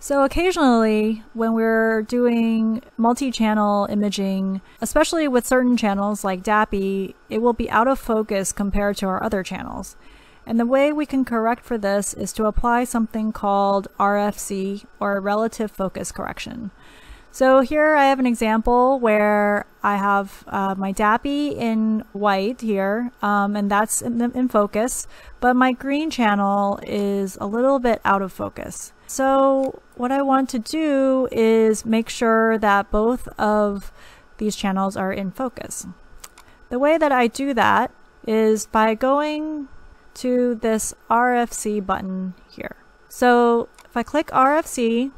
So occasionally when we're doing multi-channel imaging, especially with certain channels like DAPI, it will be out of focus compared to our other channels. And the way we can correct for this is to apply something called RFC or relative focus correction. So here I have an example where I have uh, my dappy in white here, um, and that's in, in focus, but my green channel is a little bit out of focus. So what I want to do is make sure that both of these channels are in focus. The way that I do that is by going to this RFC button here. So if I click RFC,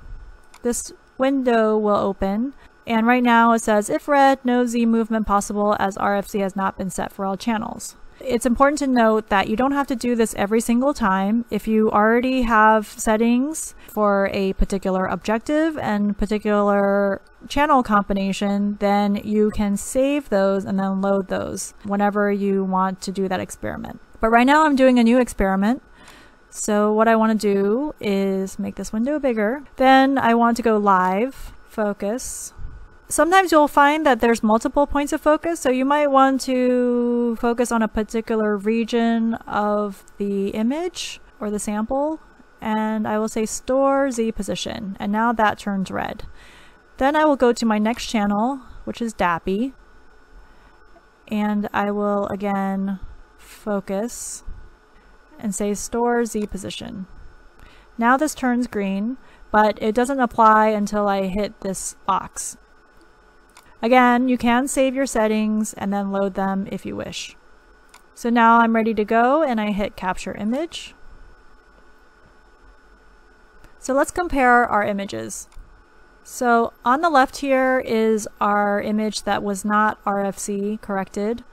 this window will open. And right now it says, if red, no Z movement possible as RFC has not been set for all channels. It's important to note that you don't have to do this every single time. If you already have settings for a particular objective and particular channel combination, then you can save those and then load those whenever you want to do that experiment. But right now I'm doing a new experiment. So what I want to do is make this window bigger. Then I want to go live, focus. Sometimes you'll find that there's multiple points of focus, so you might want to focus on a particular region of the image or the sample. And I will say store Z position, and now that turns red. Then I will go to my next channel, which is Dappy, and I will again focus and say store Z position. Now this turns green, but it doesn't apply until I hit this box. Again, you can save your settings and then load them if you wish. So now I'm ready to go and I hit capture image. So let's compare our images. So on the left here is our image that was not RFC corrected.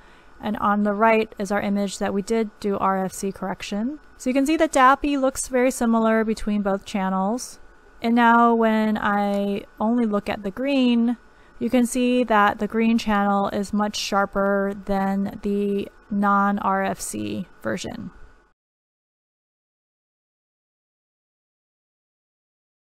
And on the right is our image that we did do RFC correction. So you can see that DAPI looks very similar between both channels. And now when I only look at the green, you can see that the green channel is much sharper than the non-RFC version.